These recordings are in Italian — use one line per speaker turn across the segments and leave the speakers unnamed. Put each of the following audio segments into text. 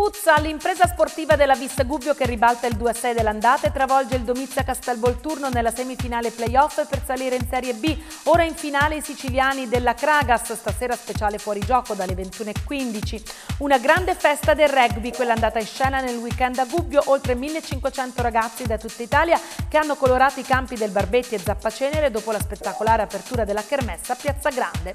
Futsal, l'impresa sportiva della Vista Gubbio che ribalta il 2-6 dell'andata e travolge il Domizia Castelvolturno nella semifinale playoff per salire in Serie B. Ora in finale i siciliani della Kragas, stasera speciale fuori gioco dalle 21.15. Una grande festa del rugby, quella andata in scena nel weekend a Gubbio, oltre 1500 ragazzi da tutta Italia che hanno colorato i campi del Barbetti e Zappacenere dopo la spettacolare apertura della Kermessa a Piazza Grande.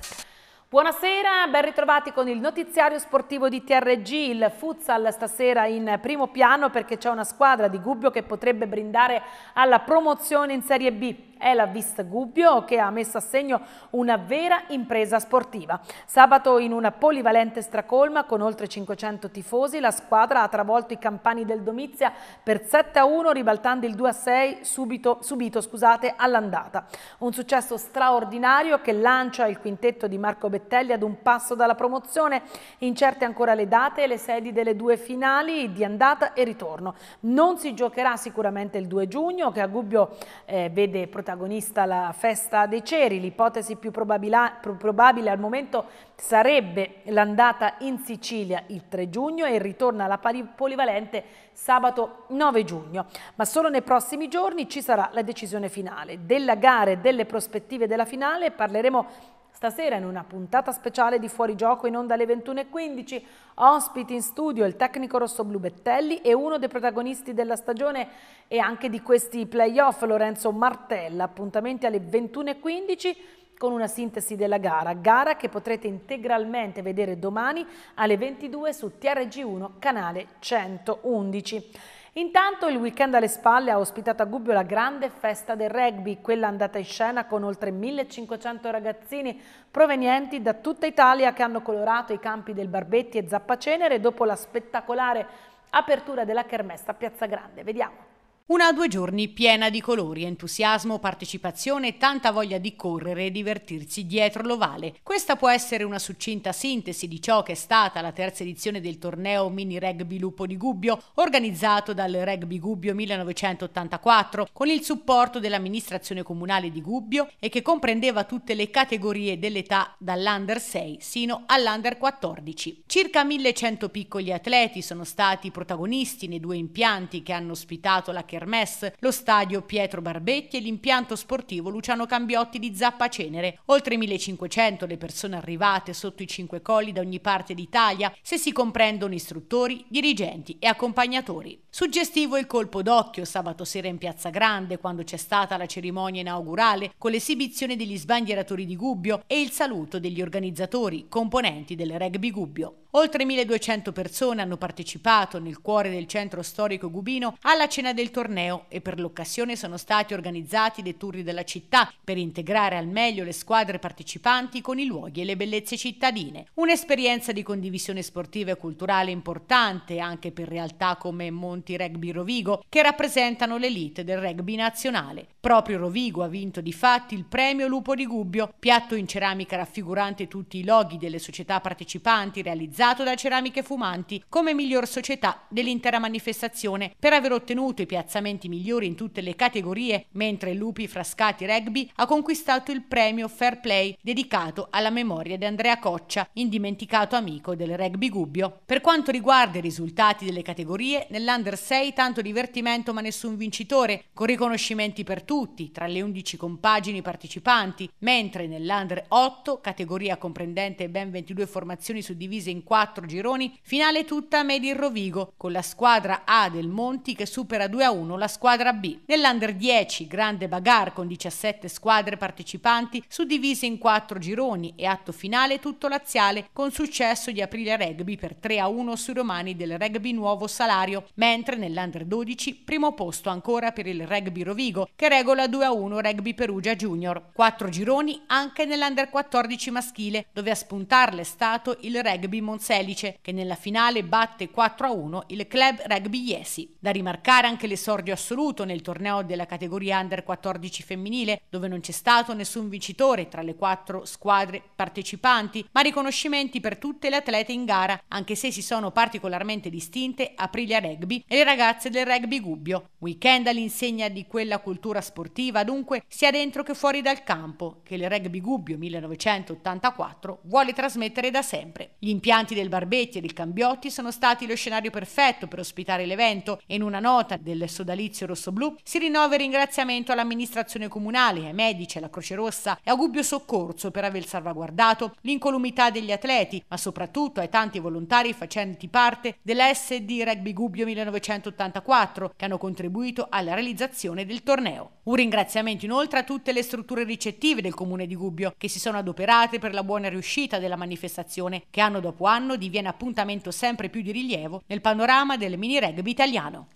Buonasera, ben ritrovati con il notiziario sportivo di TRG, il futsal stasera in primo piano perché c'è una squadra di Gubbio che potrebbe brindare alla promozione in Serie B è la Vist Gubbio che ha messo a segno una vera impresa sportiva. Sabato in una polivalente stracolma con oltre 500 tifosi la squadra ha travolto i campani del Domizia per 7-1 ribaltando il 2-6 subito, subito scusate, all'andata. Un successo straordinario che lancia il quintetto di Marco Bettelli ad un passo dalla promozione, incerte ancora le date e le sedi delle due finali di andata e ritorno. Non si giocherà sicuramente il 2 giugno che a Gubbio eh, vede protagonista protagonista la festa dei ceri. L'ipotesi più probabile al momento sarebbe l'andata in Sicilia il 3 giugno e il ritorno alla polivalente sabato 9 giugno. Ma solo nei prossimi giorni ci sarà la decisione finale. Della gara e delle prospettive della finale parleremo Stasera in una puntata speciale di Fuori Gioco in onda alle 21.15, ospiti in studio il tecnico rossoblu Bettelli e uno dei protagonisti della stagione e anche di questi playoff, Lorenzo Martella. Appuntamenti alle 21.15 con una sintesi della gara, gara che potrete integralmente vedere domani alle 22 su TRG1 canale 111. Intanto il weekend alle spalle ha ospitato a Gubbio la grande festa del rugby, quella andata in scena con oltre 1500 ragazzini provenienti da tutta Italia che hanno colorato i campi del Barbetti e Zappacenere dopo la spettacolare
apertura della Kermessa a Piazza Grande. Vediamo. Una due giorni piena di colori, entusiasmo, partecipazione e tanta voglia di correre e divertirsi dietro l'ovale. Questa può essere una succinta sintesi di ciò che è stata la terza edizione del torneo mini rugby Lupo di Gubbio, organizzato dal Rugby Gubbio 1984 con il supporto dell'amministrazione comunale di Gubbio e che comprendeva tutte le categorie dell'età dall'under 6 sino all'under 14. Circa 1100 piccoli atleti sono stati protagonisti nei due impianti che hanno ospitato la Kermesse, lo stadio Pietro Barbetti e l'impianto sportivo Luciano Cambiotti di Zappacenere. Oltre 1500 le persone arrivate sotto i cinque colli da ogni parte d'Italia, se si comprendono istruttori, dirigenti e accompagnatori. Suggestivo il colpo d'occhio sabato sera in Piazza Grande, quando c'è stata la cerimonia inaugurale con l'esibizione degli sbandieratori di Gubbio e il saluto degli organizzatori, componenti del rugby Gubbio. Oltre 1200 persone hanno partecipato nel cuore del centro storico Gubino alla cena del torneo e per l'occasione sono stati organizzati dei tour della città per integrare al meglio le squadre partecipanti con i luoghi e le bellezze cittadine. Un'esperienza di condivisione sportiva e culturale importante anche per realtà come Monti Rugby Rovigo che rappresentano l'elite del rugby nazionale. Proprio Rovigo ha vinto di fatti il premio Lupo di Gubbio, piatto in ceramica raffigurante tutti i loghi delle società partecipanti realizzate realizzato da Ceramiche Fumanti come miglior società dell'intera manifestazione per aver ottenuto i piazzamenti migliori in tutte le categorie, mentre Lupi Frascati Rugby ha conquistato il premio Fair Play dedicato alla memoria di Andrea Coccia, indimenticato amico del rugby Gubbio. Per quanto riguarda i risultati delle categorie, nell'Under 6 tanto divertimento ma nessun vincitore, con riconoscimenti per tutti, tra le 11 compagini partecipanti, mentre nell'Under 8, categoria comprendente ben 22 formazioni suddivise in 4 quattro gironi, finale tutta a Medi Rovigo, con la squadra A del Monti che supera 2-1 la squadra B. Nell'Under 10, grande bagar con 17 squadre partecipanti, suddivise in quattro gironi e atto finale tutto laziale, con successo di aprile rugby per 3-1 sui romani del rugby Nuovo Salario, mentre nell'Under 12 primo posto ancora per il rugby Rovigo, che regola 2-1 rugby Perugia Junior. Quattro gironi anche nell'Under 14 maschile, dove a spuntarle è stato il rugby Monsanto Selice, che nella finale batte 4-1 il club rugby Jesi. Da rimarcare anche l'esordio assoluto nel torneo della categoria under 14 femminile, dove non c'è stato nessun vincitore tra le quattro squadre partecipanti, ma riconoscimenti per tutte le atlete in gara, anche se si sono particolarmente distinte Aprilia Rugby e le ragazze del rugby Gubbio. Weekend all'insegna di quella cultura sportiva, dunque, sia dentro che fuori dal campo, che il rugby Gubbio 1984 vuole trasmettere da sempre. Gli impianti cantanti del Barbetti e del Cambiotti sono stati lo scenario perfetto per ospitare l'evento e in una nota del sodalizio rossoblù si rinnova il ringraziamento all'amministrazione comunale, ai medici, alla Croce Rossa e a Gubbio Soccorso per aver salvaguardato l'incolumità degli atleti, ma soprattutto ai tanti volontari facenti parte dell'SD Rugby Gubbio 1984 che hanno contribuito alla realizzazione del torneo. Un ringraziamento inoltre a tutte le strutture ricettive del comune di Gubbio che si sono adoperate per la buona riuscita della manifestazione che anno dopo anno diviene appuntamento sempre più di rilievo nel panorama del mini rugby italiano.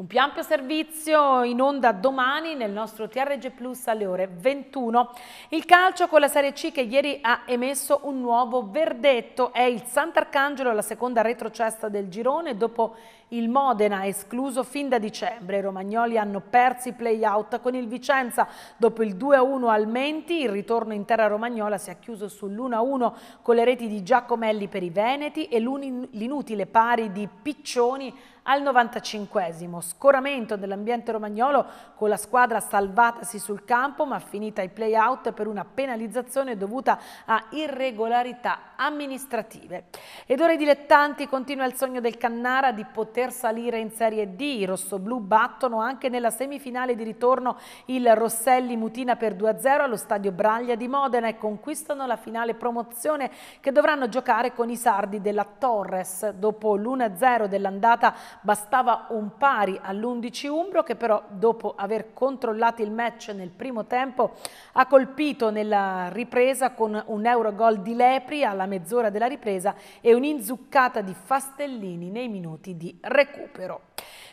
Un più ampio servizio in onda
domani nel nostro TRG Plus alle ore 21. Il calcio con la Serie C che ieri ha emesso un nuovo verdetto. È il Sant'Arcangelo la seconda retrocessa del girone dopo il Modena escluso fin da dicembre. I romagnoli hanno perso i play-out con il Vicenza. Dopo il 2-1 al Menti, il ritorno in terra romagnola si è chiuso sull'1-1 con le reti di Giacomelli per i Veneti e l'inutile pari di Piccioni al 95esimo. Scoramento dell'ambiente romagnolo con la squadra salvatasi sul campo ma finita ai play-out per una penalizzazione dovuta a irregolarità amministrative. Ed ora i dilettanti continua il sogno del Cannara di poter poter salire in Serie D. I rossoblù battono anche nella semifinale di ritorno il Rosselli Mutina per 2-0 allo stadio Braglia di Modena e conquistano la finale promozione che dovranno giocare con i sardi della Torres. Dopo l'1-0 dell'andata bastava un pari all'11 Umbro che però dopo aver controllato il match nel primo tempo ha colpito nella ripresa con un Eurogol di Lepri alla mezz'ora della ripresa e un'inzuccata di Fastellini nei minuti di recupero.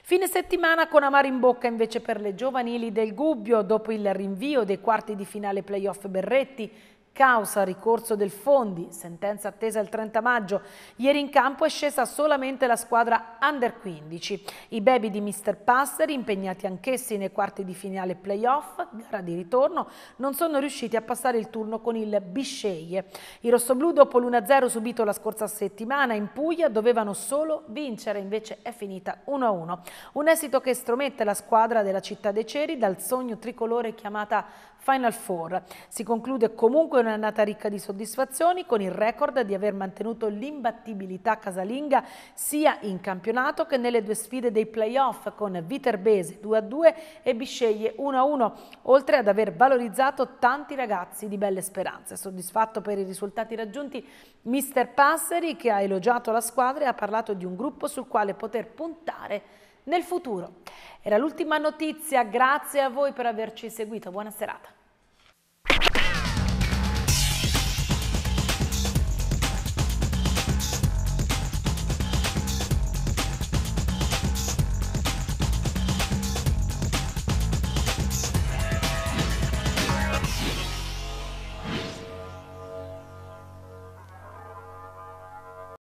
Fine settimana con amaro in bocca invece per le giovanili del Gubbio dopo il rinvio dei quarti di finale playoff Berretti causa ricorso del Fondi, sentenza attesa il 30 maggio. Ieri in campo è scesa solamente la squadra under 15. I baby di Mr. Passeri, impegnati anch'essi nei quarti di finale playoff, gara di ritorno, non sono riusciti a passare il turno con il Bisceglie. I rossoblù dopo l'1-0 subito la scorsa settimana in Puglia dovevano solo vincere, invece è finita 1-1. Un esito che stromette la squadra della città dei Ceri dal sogno tricolore chiamata Final Four. Si conclude comunque un'annata ricca di soddisfazioni con il record di aver mantenuto l'imbattibilità casalinga sia in campionato che nelle due sfide dei playoff con Viterbese 2-2 e Bisceglie 1-1, oltre ad aver valorizzato tanti ragazzi di belle speranze. Soddisfatto per i risultati raggiunti, mister Passeri che ha elogiato la squadra e ha parlato di un gruppo sul quale poter puntare nel futuro. Era l'ultima notizia, grazie a voi per averci seguito, buona serata.